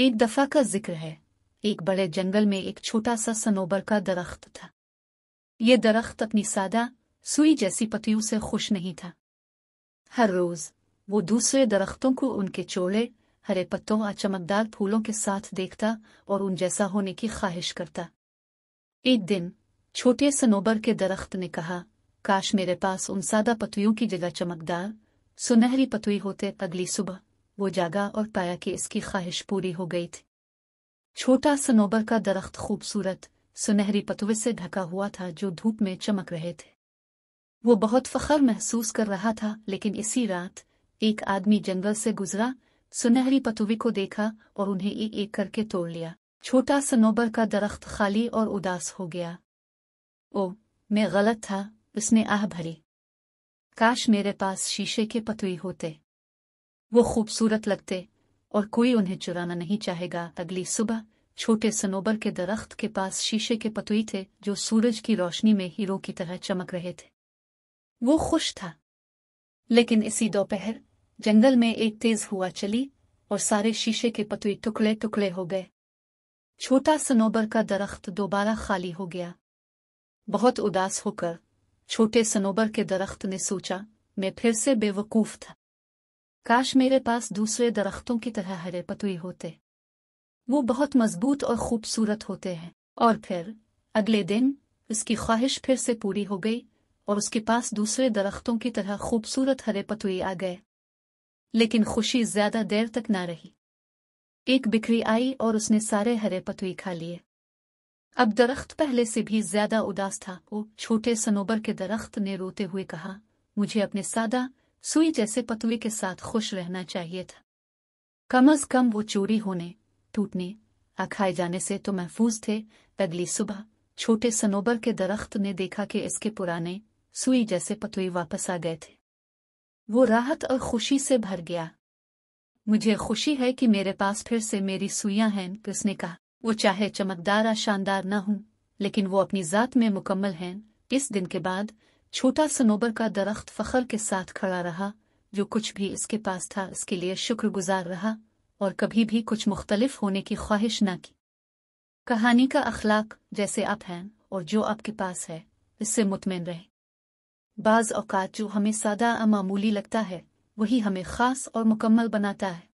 एक दफा का जिक्र है एक बड़े जंगल में एक छोटा सा सनोबर का दरख्त था ये दरख्त अपनी सादा सुई जैसी पतियों से खुश नहीं था हर रोज वो दूसरे दरख्तों को उनके चोले हरे पत्तों और चमकदार फूलों के साथ देखता और उन जैसा होने की ख्वाहिश करता एक दिन छोटे सनोबर के दरख्त ने कहा काश मेरे पास उन सादा पतियों की जगह चमकदार सुनहरी पतुई होते अगली सुबह वो जागा और पाया कि इसकी ख्वाहिश पूरी हो गई थी छोटा सनोबर का दरख्त खूबसूरत सुनहरी पतवे से ढका हुआ था जो धूप में चमक रहे थे वो बहुत फखर महसूस कर रहा था लेकिन इसी रात एक आदमी जंगल से गुजरा सुनहरी पतुवी को देखा और उन्हें एक एक करके तोड़ लिया छोटा सनोबर का दरख्त खाली और उदास हो गया ओ मैं गलत था उसने आह भरी काश मेरे पास शीशे के पतुई होते वो खूबसूरत लगते और कोई उन्हें चुराना नहीं चाहेगा अगली सुबह छोटे सनोबर के दरख्त के पास शीशे के पतुई थे जो सूरज की रोशनी में हीरो की तरह चमक रहे थे वो खुश था लेकिन इसी दोपहर जंगल में एक तेज हुआ चली और सारे शीशे के पतुई टुकड़े टुकड़े हो गए छोटा सनोबर का दरख्त दोबारा खाली हो गया बहुत उदास होकर छोटे सनोबर के दरख्त ने सोचा मैं फिर से बेवकूफ था काश मेरे पास दूसरे दरख्तों की तरह हरे पतुई होते वो बहुत मजबूत और खूबसूरत होते हैं और फिर अगले दिन उसकी ख्वाहिश फिर से पूरी हो गई और उसके पास दूसरे दरख्तों की तरह खूबसूरत हरे पतुई आ गए लेकिन खुशी ज्यादा देर तक ना रही एक बिखरी आई और उसने सारे हरे पतुई खा लिए अब दरख्त पहले से भी ज्यादा उदास था वो छोटे सनोबर के दरख्त ने रोते हुए कहा मुझे अपने सादा सुई जैसे पतुए के साथ खुश रहना चाहिए था कम अज कम वो चोरी होने टूटने अखाए खाए जाने से तो महफूज थे अगली सुबह छोटे सनोबर के दरख्त ने देखा कि इसके पुराने सुई जैसे पतुए वापस आ गए थे वो राहत और खुशी से भर गया मुझे खुशी है कि मेरे पास फिर से मेरी सुइयां हैं उसने कहा वो चाहे चमकदार या शानदार न हूं लेकिन वो अपनी जात में मुकम्मल हैं इस दिन के बाद छोटा सनोबर का दरख्त फखर के साथ खड़ा रहा जो कुछ भी इसके पास था इसके लिए शुक्रगुजार रहा और कभी भी कुछ मुख्तलिफ होने की ख्वाहिश न की कहानी का अखलाक जैसे आप हैं और जो आपके पास है इससे मुतमिन रहे बाज़ औकात जो हमें सादा अमामूली लगता है वही हमें ख़ास और मुकम्मल बनाता है